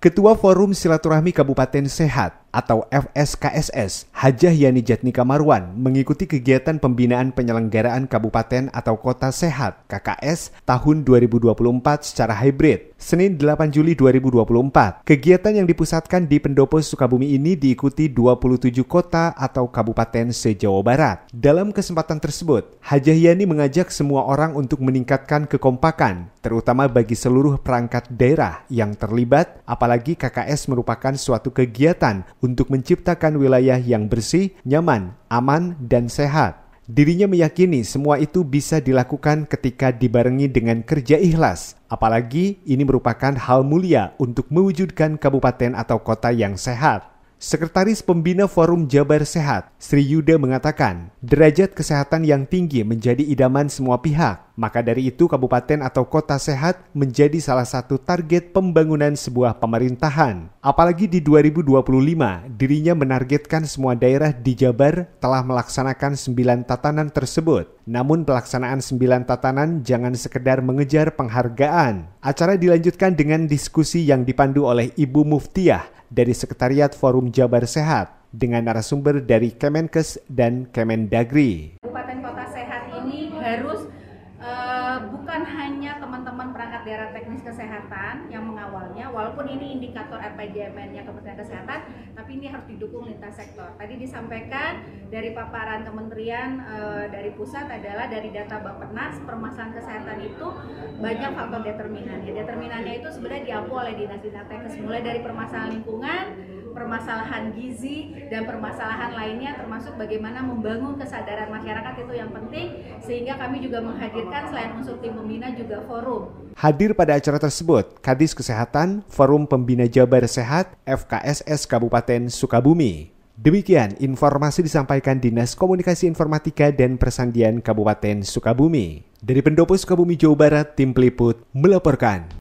Ketua Forum Silaturahmi Kabupaten Sehat atau FSKSS Hajah Yani Jatnika Marwan mengikuti kegiatan pembinaan penyelenggaraan kabupaten atau kota sehat KKS tahun 2024 secara hybrid Senin 8 Juli 2024. Kegiatan yang dipusatkan di Pendopo Sukabumi ini diikuti 27 kota atau kabupaten se-Jawa Barat. Dalam kesempatan tersebut, Hajah Yani mengajak semua orang untuk meningkatkan kekompakan, terutama bagi seluruh perangkat daerah yang terlibat, apalagi KKS merupakan suatu kegiatan untuk menciptakan wilayah yang bersih, nyaman, aman, dan sehat. Dirinya meyakini semua itu bisa dilakukan ketika dibarengi dengan kerja ikhlas, apalagi ini merupakan hal mulia untuk mewujudkan kabupaten atau kota yang sehat. Sekretaris Pembina Forum Jabar Sehat, Sri Yuda mengatakan, derajat kesehatan yang tinggi menjadi idaman semua pihak. Maka dari itu kabupaten atau kota sehat menjadi salah satu target pembangunan sebuah pemerintahan. Apalagi di 2025, dirinya menargetkan semua daerah di Jabar telah melaksanakan sembilan tatanan tersebut. Namun pelaksanaan sembilan tatanan jangan sekedar mengejar penghargaan. Acara dilanjutkan dengan diskusi yang dipandu oleh Ibu Muftiah dari Sekretariat Forum Jabar Sehat dengan narasumber dari Kemenkes dan Kemendagri. Kabupaten Kota Sehat ini harus Eh, bukan hanya teman-teman perangkat daerah teknis kesehatan yang mengawalnya, walaupun ini indikator RPJMN-nya Kementerian Kesehatan, tapi ini harus didukung lintas sektor. Tadi disampaikan dari paparan kementerian uh, dari pusat adalah dari data bapenas permasalahan kesehatan itu banyak faktor determinan. Ya, determinannya itu sebenarnya diampu oleh dinas-dinas teknis, mulai dari permasalahan lingkungan, permasalahan gizi dan permasalahan lainnya termasuk bagaimana membangun kesadaran masyarakat itu yang penting sehingga kami juga menghadirkan selain unsur tim pembina juga forum. Hadir pada acara tersebut, Kadis Kesehatan, Forum Pembina Jabar Sehat, FKSS Kabupaten Sukabumi. Demikian informasi disampaikan Dinas Komunikasi Informatika dan Persandian Kabupaten Sukabumi. Dari Pendopo Sukabumi, Jawa Barat, Tim Peliput melaporkan.